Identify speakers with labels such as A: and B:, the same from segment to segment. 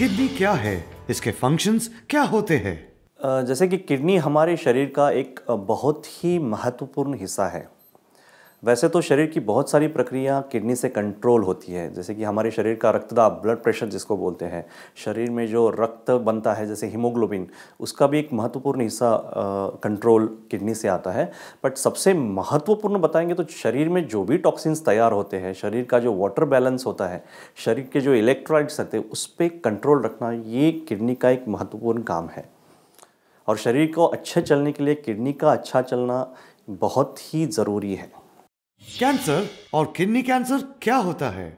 A: Kidney क्या है इसके फंक्शंस क्या होते हैं जैसे कि किडनी हमारे शरीर का एक बहुत ही महत्वपूर्ण हिस्सा है वैसे तो शरीर की बहुत सारी प्रक्रिया किडनी से कंट्रोल होती है जैसे कि हमारे शरीर का रक्तदाब ब्लड प्रेशर जिसको बोलते हैं शरीर में जो रक्त बनता है जैसे हीमोग्लोबिन उसका भी एक महत्वपूर्ण हिस्सा कंट्रोल किडनी से आता है बट सबसे महत्वपूर्ण बताएंगे तो शरीर में जो भी टॉक्सिन्स तैयार होते हैं शरीर का जो वाटर बैलेंस होता है शरीर के जो इलेक्ट्रॉइड्स होते हैं उस पर कंट्रोल रखना ये किडनी का एक महत्वपूर्ण काम है और शरीर को अच्छे चलने के लिए किडनी का अच्छा चलना बहुत ही ज़रूरी है कैंसर और किडनी कैंसर क्या होता है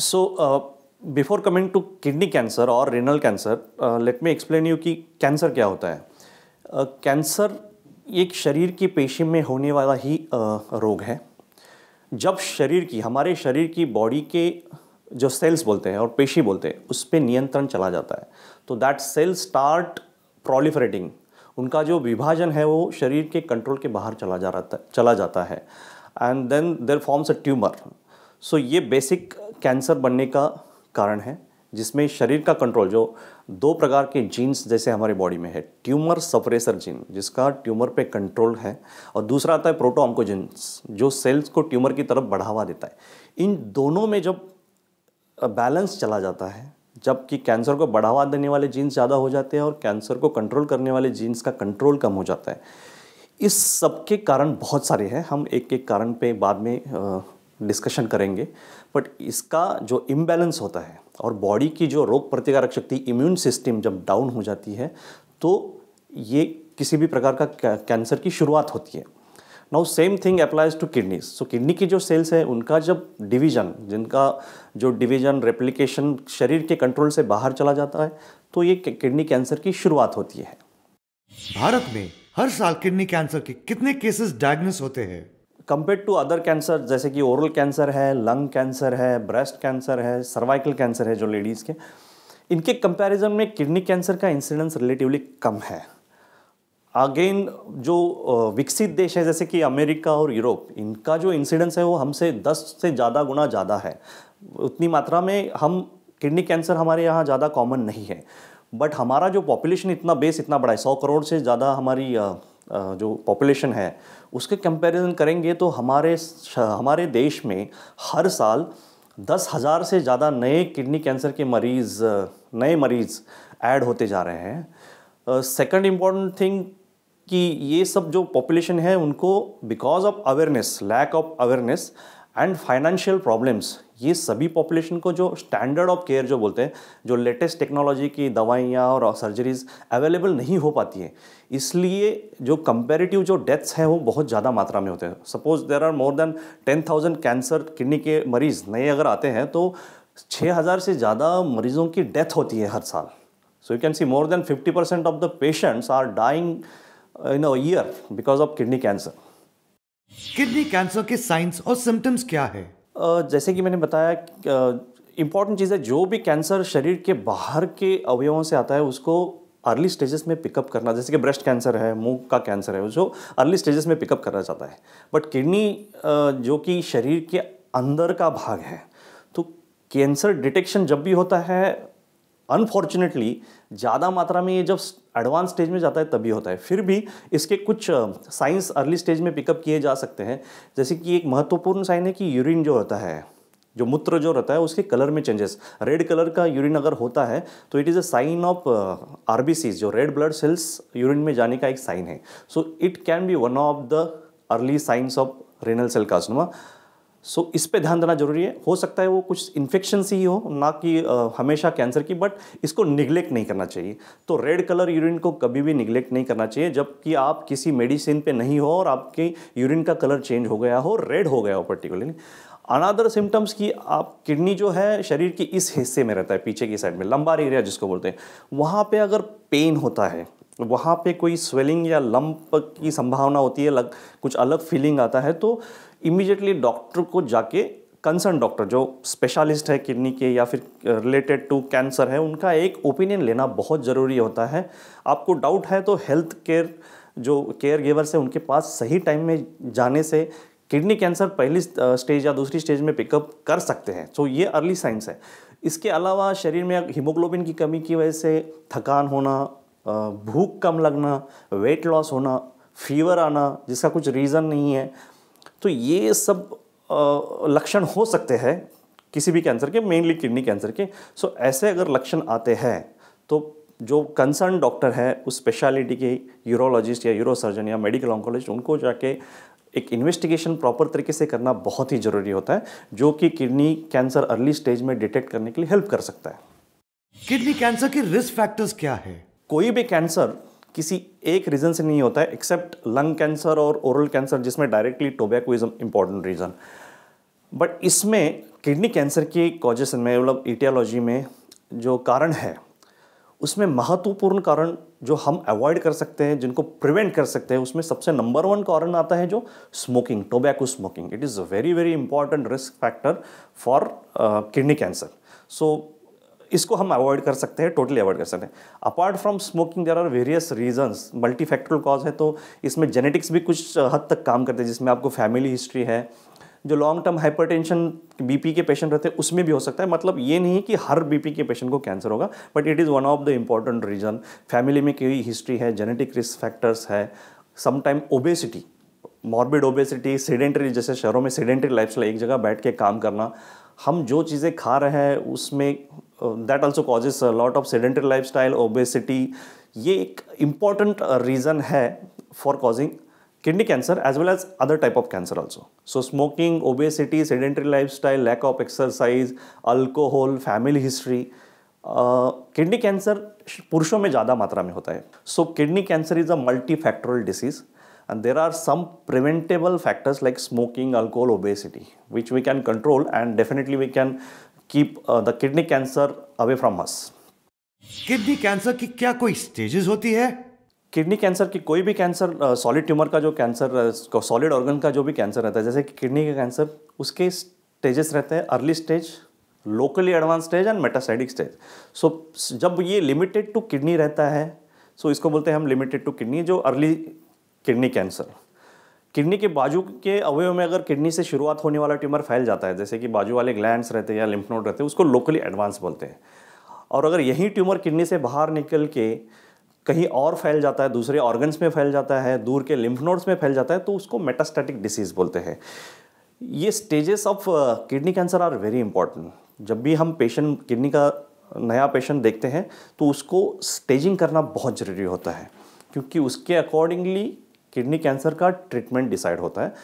A: so before coming to kidney cancer और renal cancer let me explain you कि कैंसर क्या होता है कैंसर uh, एक शरीर की पेशी में होने वाला ही uh, रोग है जब शरीर की हमारे शरीर की बॉडी के जो सेल्स बोलते हैं और पेशी बोलते हैं उस पर नियंत्रण चला जाता है तो दैट सेल स्टार्ट प्रोलिफरेटिंग उनका जो विभाजन है वो शरीर के कंट्रोल के बाहर चला जा रहा चला जाता है and then there forms a tumour so ये बेसिक कैंसर बनने का कारण है जिसमें शरीर का कंट्रोल जो दो प्रकार के जीन्स जैसे हमारे बॉडी में है ट्यूमर सप्रेसर जीन जिसका ट्यूमर पे कंट्रोल है और दूसरा आता है प्रोटो जीन्स जो सेल्स को ट्यूमर की तरफ बढ़ावा देता है इन दोनों में जब बैलेंस चला जाता है जबकि कैंसर को बढ़ावा देने वाले जीन्स ज़्यादा हो जाते हैं और कैंसर को कंट्रोल करने वाले जीन्स का कंट्रोल कम हो जाता है इस सब के कारण बहुत सारे हैं हम एक एक कारण पे बाद में डिस्कशन करेंगे बट इसका जो इम्बैलेंस होता है और बॉडी की जो रोग प्रतिकारक शक्ति इम्यून सिस्टम जब डाउन हो जाती है तो ये किसी भी प्रकार का कैंसर की शुरुआत होती है now same thing applies to kidneys so kidney की जो सेल्स हैं उनका जब डिवीजन जिनका जो डिवीजन रेप्लिकेशन शरीर के कंट्रोल से बाहर चला जाता है तो ये किडनी कैंसर की शुरुआत होती है भारत में हर साल किडनी कैंसर के कितने केसेस डायग्नोस होते हैं कंपेयर टू अदर कैंसर जैसे कि ओरल कैंसर है लंग कैंसर है ब्रेस्ट कैंसर है सर्वाइकल कैंसर है जो लेडीज़ के इनके कंपैरिजन में किडनी कैंसर का इंसिडेंस रिलेटिवली कम है अगेन जो विकसित देश है जैसे कि अमेरिका और यूरोप इनका जो इंसिडेंस है वो हमसे दस से ज़्यादा गुना ज़्यादा है उतनी मात्रा में हम किडनी कैंसर हमारे यहाँ ज़्यादा कॉमन नहीं है बट हमारा जो पॉपुलेशन इतना बेस इतना बड़ा है सौ करोड़ से ज़्यादा हमारी जो पॉपुलेशन है उसके कंपैरिजन करेंगे तो हमारे हमारे देश में हर साल दस हज़ार से ज़्यादा नए किडनी कैंसर के मरीज़ नए मरीज़ ऐड होते जा रहे हैं सेकंड इम्पॉर्टेंट थिंग कि ये सब जो पॉपुलेशन है उनको because of awareness lack of awareness and financial problems ये सभी पॉपुलेशन को जो स्टैंडर्ड ऑफ केयर जो बोलते हैं जो लेटेस्ट टेक्नोलॉजी की दवाइयाँ और सर्जरीज अवेलेबल नहीं हो पाती हैं इसलिए जो कंपेरेटिव जो डेथ्स हैं वो बहुत ज़्यादा मात्रा में होते हैं suppose there are more than ten thousand cancer kidney के मरीज़ नए अगर आते हैं तो छः हज़ार से ज़्यादा मरीज़ों की डेथ होती है हर साल so you can see more than fifty percent of the patients are dying in a year because of kidney cancer kidney cancer के साइंस और सिम्टम्स क्या है जैसे कि मैंने बताया इम्पॉर्टेंट चीज़ है जो भी कैंसर शरीर के बाहर के अवयवों से आता है उसको अर्ली स्टेजेस में पिकअप करना जैसे कि ब्रेस्ट कैंसर है मुंह का कैंसर है जो अर्ली स्टेजेस में पिकअप करना चाहता है बट किडनी जो कि शरीर के अंदर का भाग है तो कैंसर डिटेक्शन जब भी होता है अनफॉर्चुनेटली ज़्यादा मात्रा में ये जब एडवांस स्टेज में जाता है तभी होता है फिर भी इसके कुछ साइंस अर्ली स्टेज में पिकअप किए जा सकते हैं जैसे कि एक महत्वपूर्ण साइन है कि यूरिन जो होता है जो मूत्र जो रहता है उसके कलर में चेंजेस रेड कलर का यूरिन अगर होता है तो it is a sign of R जो रेड ब्लड सेल्स यूरिन में जाने का एक साइन है so it can be one of the early signs of renal cell carcinoma so so, इस पे ध्यान देना जरूरी है हो सकता है वो कुछ इन्फेक्शन से ही हो ना कि हमेशा कैंसर की बट इसको निगलेक्ट नहीं करना चाहिए तो रेड कलर यूरिन को कभी भी निगलेक्ट नहीं करना चाहिए जबकि आप किसी मेडिसिन पे नहीं हो और आपके यूरिन का कलर चेंज हो गया हो रेड हो गया हो पर्टिकुलरली अनादर सिम्टम्स की आप किडनी जो है शरीर के इस हिस्से में रहता है पीछे की साइड में लंबार एरिया जिसको बोलते हैं वहाँ पर अगर पेन होता है वहाँ पे कोई स्वेलिंग या लंप की संभावना होती है लग कुछ अलग फीलिंग आता है तो इमीजिएटली डॉक्टर को जाके कंसर्न डॉक्टर जो स्पेशलिस्ट है किडनी के या फिर रिलेटेड टू कैंसर है उनका एक ओपिनियन लेना बहुत ज़रूरी होता है आपको डाउट है तो हेल्थ केयर जो केयर गिवर हैं उनके पास सही टाइम में जाने से किडनी कैंसर पहली स्टेज या दूसरी स्टेज में पिकअप कर सकते हैं तो ये अर्ली साइंस है इसके अलावा शरीर में हीमोग्लोबिन की कमी की वजह से थकान होना भूख कम लगना वेट लॉस होना फीवर आना जिसका कुछ रीज़न नहीं है तो ये सब लक्षण हो सकते हैं किसी भी कैंसर के मेनली किडनी कैंसर के सो ऐसे अगर लक्षण आते हैं तो जो कंसर्न डॉक्टर है उस स्पेशलिटी के यूरोलॉजिस्ट या यूरोसर्जन या मेडिकल ऑन्कोलॉजिस्ट उनको जाके एक इन्वेस्टिगेशन प्रॉपर तरीके से करना बहुत ही ज़रूरी होता है जो कि किडनी कैंसर अर्ली स्टेज में डिटेक्ट करने के लिए हेल्प कर सकता है किडनी कैंसर के रिस्क फैक्टर्स क्या है कोई भी कैंसर किसी एक रीज़न से नहीं होता है एक्सेप्ट लंग कैंसर और ओरल कैंसर जिसमें directly tobacco is important reason but इसमें किडनी कैंसर के कॉजेसन में मतलब इटियालॉजी में जो कारण है उसमें महत्वपूर्ण कारण जो हम अवॉइड कर सकते हैं जिनको प्रिवेंट कर सकते हैं उसमें सबसे नंबर वन कारण आता है जो smoking tobacco smoking it is a very very important risk factor for kidney cancer so इसको हम अवॉइड कर सकते हैं टोटली अवॉइड कर सकते हैं apart from smoking there are various reasons multifactorial cause है तो इसमें जेनेटिक्स भी कुछ हद तक काम करते हैं जिसमें आपको फैमिली हिस्ट्री है जो लॉन्ग टर्म हाइपरटेंशन बीपी के पेशेंट रहते हैं उसमें भी हो सकता है मतलब ये नहीं कि हर बीपी के पेशेंट को कैंसर होगा but it is one of the important reason family में कई हिस्ट्री है जेनेटिक रिस्क फैक्टर्स है sometime obesity morbid obesity sedentary जैसे शहरों में सेडेंटरी लाइफ एक जगह बैठ के काम करना हम जो चीज़ें खा रहे हैं उसमें that also causes lot of sedentary life style obesity ये एक इम्पॉर्टेंट रीजन uh, है for causing kidney cancer as well as other type of cancer also so smoking obesity sedentary life style lack of exercise alcohol family history kidney cancer पुरुषों में ज़्यादा मात्रा में होता है so kidney cancer is a multifactorial disease and there are some preventable factors like smoking alcohol obesity which we can control and definitely we can keep the kidney cancer away from us kidney cancer की क्या कोई stages होती है kidney cancer की कोई भी cancer solid tumour का जो कैंसर सॉलिड ऑर्गन का जो भी कैंसर रहता है जैसे कि किडनी का कैंसर उसके स्टेजेस रहते हैं early stage locally advance stage and metastatic stage so जब ये लिमिटेड टू किडनी रहता है सो so इसको बोलते हैं हम लिमिटेड टू किडनी जो अर्ली किडनी कैंसर किडनी के बाजू के अवयव में अगर किडनी से शुरुआत होने वाला ट्यूमर फैल जाता है जैसे कि बाजू वाले ग्लैंड्स रहते हैं या लिम्फ नोड रहते हैं उसको लोकली एडवांस बोलते हैं और अगर यही ट्यूमर किडनी से बाहर निकल के कहीं और फैल जाता है दूसरे ऑर्गन्स में फैल जाता है दूर के लिम्फ नोड्स में फैल जाता है तो उसको मेटास्टेटिक डिसीज़ बोलते हैं ये stages of kidney cancer are very important जब भी हम पेशेंट किडनी का नया पेशेंट देखते हैं तो उसको स्टेजिंग करना बहुत ज़रूरी होता है क्योंकि उसके अकॉर्डिंगली किडनी कैंसर का ट्रीटमेंट डिसाइड होता है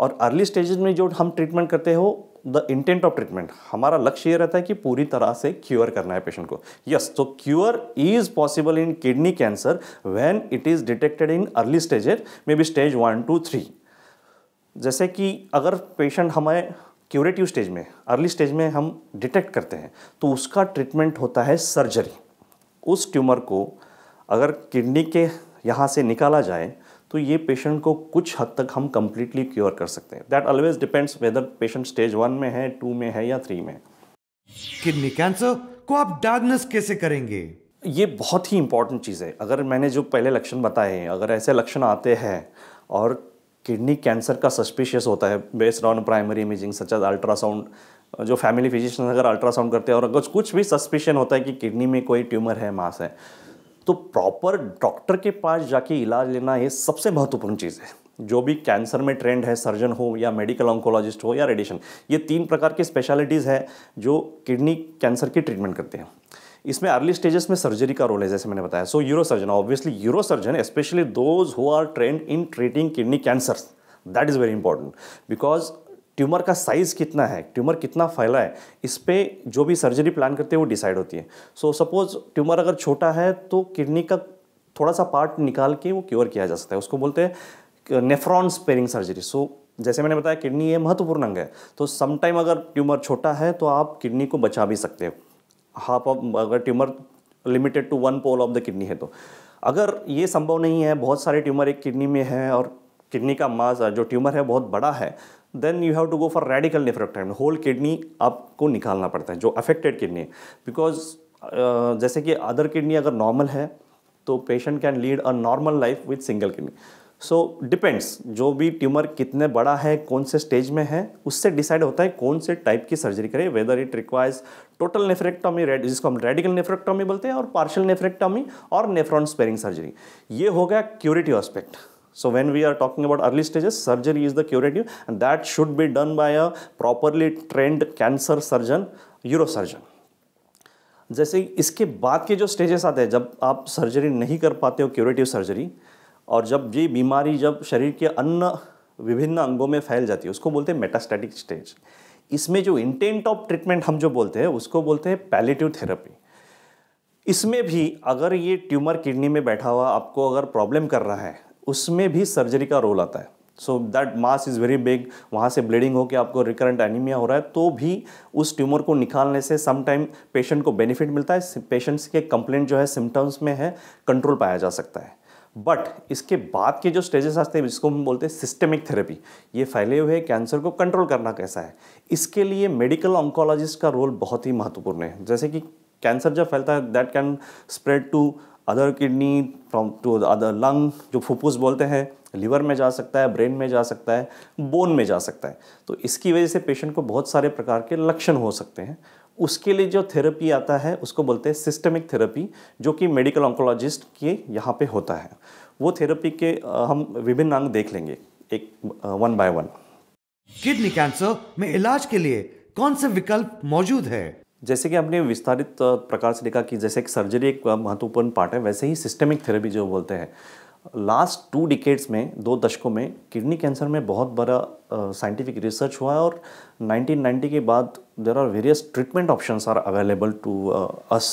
A: और अर्ली स्टेजेस में जो हम ट्रीटमेंट करते हो द इंटेंट ऑफ ट्रीटमेंट हमारा लक्ष्य ये रहता है कि पूरी तरह से क्योर करना है पेशेंट को यस तो cure is possible in kidney cancer when it is detected in early stages may be stage one two three जैसे कि अगर पेशेंट हमारे क्यूरेटिव स्टेज में अर्ली स्टेज में हम डिटेक्ट करते हैं तो उसका ट्रीटमेंट होता है सर्जरी उस ट्यूमर को अगर किडनी के यहाँ से निकाला जाए तो ये पेशेंट को कुछ हद तक हम कम्प्लीटली क्योर कर सकते हैं that always depends whether patient stage one में है टू में है या थ्री में किडनी कैंसर को आप डायग्नोस कैसे करेंगे ये बहुत ही इंपॉर्टेंट चीज़ है अगर मैंने जो पहले लक्षण बताए हैं अगर ऐसे लक्षण आते हैं और किडनी कैंसर का सस्पिशियस होता है based on primary imaging such as ultrasound जो फैमिली फिजिशियन अगर अल्ट्रासाउंड करते हैं और अगर कुछ भी सस्पिशन होता है कि किडनी में कोई ट्यूमर है मास है तो प्रॉपर डॉक्टर के पास जाके इलाज लेना ये सबसे महत्वपूर्ण चीज़ है जो भी कैंसर में ट्रेंड है सर्जन हो या मेडिकल ऑन्कोलॉजिस्ट हो या रेडिएशन ये तीन प्रकार के स्पेशलिटीज़ है जो किडनी कैंसर की ट्रीटमेंट करते हैं इसमें अर्ली स्टेजेस में सर्जरी का रोल है जैसे मैंने बताया सो uro surgeon obviously uro surgeon specially those who are trained in treating kidney cancer that is very important because tumour का साइज़ कितना है ट्यूमर कितना फैला है इस पर जो भी सर्जरी प्लान करते हैं वो डिसाइड होती है सो सपोज़ ट्यूमर अगर छोटा है तो किडनी का थोड़ा सा पार्ट निकाल के वो क्योर किया जा सकता है उसको बोलते हैं नेफ्रॉन स्पेरिंग सर्जरी सो जैसे मैंने बताया किडनी ये महत्वपूर्ण अंग है तो समटाइम अगर ट्यूमर छोटा है तो आप किडनी को बचा भी सकते हो हाफ ऑफ अगर tumour limited to one pole of the kidney है तो अगर ये संभव नहीं है बहुत सारे ट्यूमर एक किडनी में है और किडनी का मास जो ट्यूमर है बहुत बड़ा है then you have to go for radical nephrectomy whole kidney आपको निकालना पड़ता है जो अफेक्टेड किडनी बिकॉज जैसे कि अदर किडनी अगर नॉर्मल है तो patient can lead a normal life with single kidney so depends जो भी ट्यूमर कितने बड़ा है कौन से स्टेज में है उससे डिसाइड होता है कौन से टाइप की सर्जरी करें whether it requires total nephrectomy जिसको हम रेडिकल नेफ्रेक्टॉमी बोलते हैं और पार्शियल नेफ्रेक्टॉमी और नेफ्रॉन स्पेरिंग सर्जरी ये हो गया curative aspect So when we are talking about early stages, surgery is the curative and that should be done by a properly trained cancer surgeon, urosurgeon जैसे इसके बाद के जो stages आते हैं जब आप सर्जरी नहीं कर पाते हो क्यूरेटिव सर्जरी और जब ये बीमारी जब शरीर के अन्य विभिन्न अंगों में फैल जाती है उसको बोलते हैं मेटास्टैटिक स्टेज इसमें जो इंटेंट ऑफ ट्रीटमेंट हम जो बोलते हैं उसको बोलते हैं पैलेटिव थेरेपी इसमें भी अगर ये ट्यूमर किडनी में बैठा हुआ आपको अगर प्रॉब्लम कर रहा है उसमें भी सर्जरी का रोल आता है so that mass is very big वहाँ से ब्लीडिंग होकर आपको रिकरेंट एनीमिया हो रहा है तो भी उस ट्यूमर को निकालने से समटाइम पेशेंट को बेनिफिट मिलता है पेशेंट्स के कंप्लेंट जो है सिम्टम्स में है कंट्रोल पाया जा सकता है बट इसके बाद के जो स्टेजेस आते हैं जिसको हम बोलते हैं सिस्टेमिक थेरेपी ये फैले हुए कैंसर को कंट्रोल करना कैसा है इसके लिए मेडिकल ऑन्कोलॉजिस्ट का रोल बहुत ही महत्वपूर्ण है जैसे कि कैंसर जब फैलता है that can spread to other kidney from to other lung जो फुफ्फुस बोलते हैं लीवर में जा सकता है ब्रेन में जा सकता है बोन में जा सकता है तो इसकी वजह से पेशेंट को बहुत सारे प्रकार के लक्षण हो सकते हैं उसके लिए जो थेरेपी आता है उसको बोलते हैं सिस्टमिक थेरेपी जो कि मेडिकल ऑंकोलॉजिस्ट के यहाँ पे होता है वो थेरेपी के हम विभिन्न अंग देख लेंगे एक one by one kidney cancer में इलाज के लिए कौन से विकल्प मौजूद है जैसे कि आपने विस्तारित प्रकार से देखा कि जैसे एक सर्जरी एक महत्वपूर्ण पार्ट है वैसे ही सिस्टमिक थेरेपी जो बोलते हैं लास्ट टू डिकेट्स में दो दशकों में किडनी कैंसर में बहुत बड़ा साइंटिफिक रिसर्च हुआ है और 1990 के बाद there are various treatment option are available to us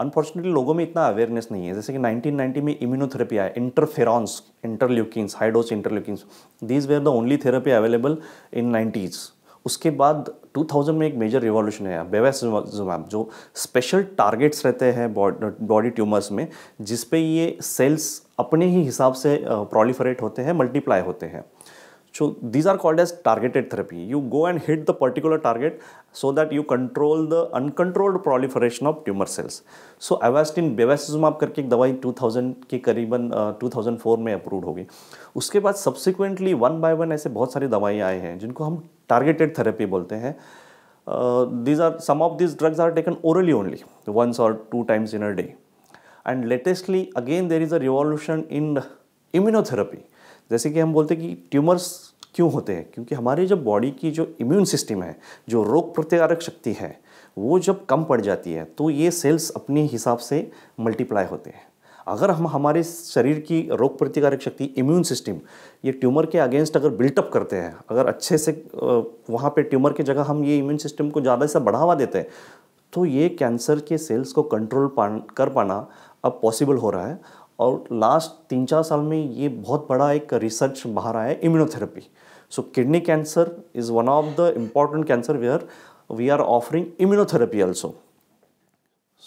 A: unfortunately लोगों में इतना अवेयरनेस नहीं है जैसे कि 1990 में इम्यूनोथेरेपी आया interferons interleukins high dose interleukins these were the only therapy available in nineties उसके बाद 2000 में एक मेजर रिवॉल्यूशन आया बेवैसुमैब जो स्पेशल टारगेट्स रहते हैं बॉडी ट्यूमर्स में जिस ये सेल्स अपने ही हिसाब से प्रोलीफरेट होते हैं मल्टीप्लाई होते हैं So these are called as targeted therapy. You go and hit the particular target so that you control the uncontrolled proliferation of tumor cells. So Avastin bevacizumab करके एक दवाई 2000 के करीबन uh, 2004 में अप्रूव होगी उसके बाद सब्सिक्वेंटली वन बाय वन ऐसे बहुत सारी दवाई आए हैं जिनको हम टारगेटेड थेरेपी बोलते हैं these are some of these drugs are taken orally only once or two times in a day and latestly again there is a revolution in immunotherapy जैसे कि हम बोलते हैं कि ट्यूमर्स क्यों होते हैं क्योंकि हमारे जब बॉडी की जो इम्यून सिस्टम है जो रोग प्रतिकारक शक्ति है वो जब कम पड़ जाती है तो ये सेल्स अपने हिसाब से मल्टीप्लाई होते हैं अगर हम हमारे शरीर की रोग प्रतिकारक शक्ति इम्यून सिस्टम ये ट्यूमर के अगेंस्ट अगर बिल्टअप करते हैं अगर अच्छे से वहाँ पे ट्यूमर की जगह हम ये इम्यून सिस्टम को ज़्यादा से बढ़ावा देते हैं तो ये कैंसर के सेल्स को कंट्रोल पा कर पाना अब पॉसिबल हो रहा है और लास्ट तीन चार साल में ये बहुत बड़ा एक रिसर्च बाहर आया है immunotherapy so kidney cancer is one of the important cancer where we are offering immunotherapy also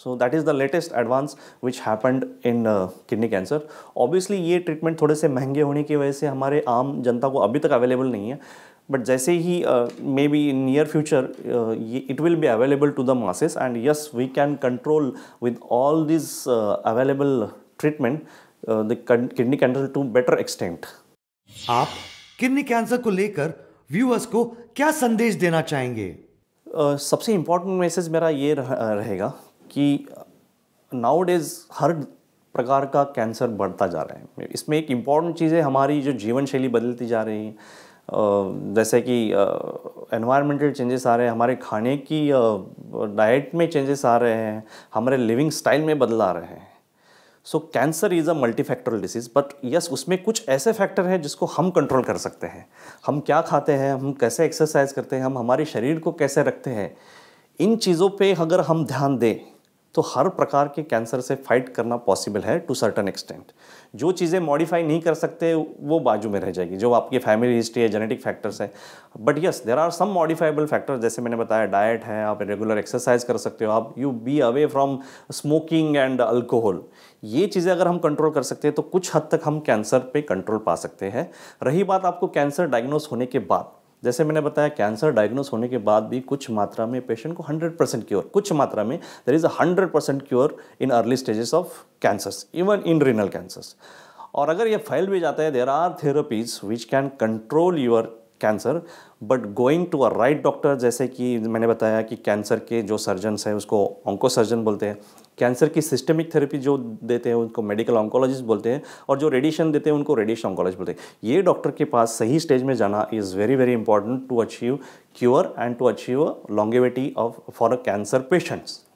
A: so that is the latest advance which happened in kidney cancer obviously ये ट्रीटमेंट थोड़े से महंगे होने की वजह से हमारे आम जनता को अभी तक अवेलेबल नहीं है बट जैसे ही may be in near future it will be available to the masses and yes we can control with all this available treatment, uh, the kidney cancer to better extent. आप kidney cancer को लेकर viewers को क्या संदेश देना चाहेंगे uh, सबसे important message मेरा ये रह, uh, रहेगा कि नाउ uh, डेज हर प्रकार का कैंसर बढ़ता जा रहा है इसमें एक इम्पॉर्टेंट चीज़ है हमारी जो जीवन शैली बदलती जा रही है uh, जैसे कि एनवायरमेंटल चेंजेस आ रहे हैं हमारे खाने की डाइट uh, में चेंजेस आ रहे हैं हमारे लिविंग स्टाइल में बदला आ रहे हैं so cancer is a multi disease but yes उसमें कुछ ऐसे फैक्टर हैं जिसको हम कंट्रोल कर सकते हैं हम क्या खाते हैं हम कैसे एक्सरसाइज करते हैं हम हमारे शरीर को कैसे रखते हैं इन चीज़ों पे अगर हम ध्यान दें तो हर प्रकार के कैंसर से फाइट करना पॉसिबल है टू सर्टन एक्सटेंट जो चीज़ें मॉडिफाई नहीं कर सकते वो बाजू में रह जाएगी जो आपकी फैमिली हिस्ट्री है जेनेटिक फैक्टर्स है but yes there are some modifiable factors जैसे मैंने बताया डाइट है आप रेगुलर एक्सरसाइज कर सकते हो आप you be away from smoking and alcohol ये चीज़ें अगर हम कंट्रोल कर सकते हैं तो कुछ हद तक हम कैंसर पे कंट्रोल पा सकते हैं रही बात आपको कैंसर डायग्नोस होने के बाद जैसे मैंने बताया कैंसर डायग्नोस होने के बाद भी कुछ मात्रा में पेशेंट को 100 परसेंट क्योर कुछ मात्रा में there is a hundred percent cure in early stages of cancers even in renal cancers और अगर ये फैल भी जाता है there are therapies which can control your cancer but going to a right doctor जैसे कि मैंने बताया कि कैंसर के जो सर्जन्स हैं उसको ऑंको सर्जन बोलते हैं कैंसर की सिस्टमिक थेरेपी जो देते हैं उनको मेडिकल ऑन्कोलॉजिस्ट बोलते हैं और जो रेडिएशन देते हैं उनको रेडिएशन ऑन्कोलॉजिस्ट बोलते हैं ये डॉक्टर के पास सही स्टेज में जाना is very very important to achieve cure and to achieve longevity of for a cancer patients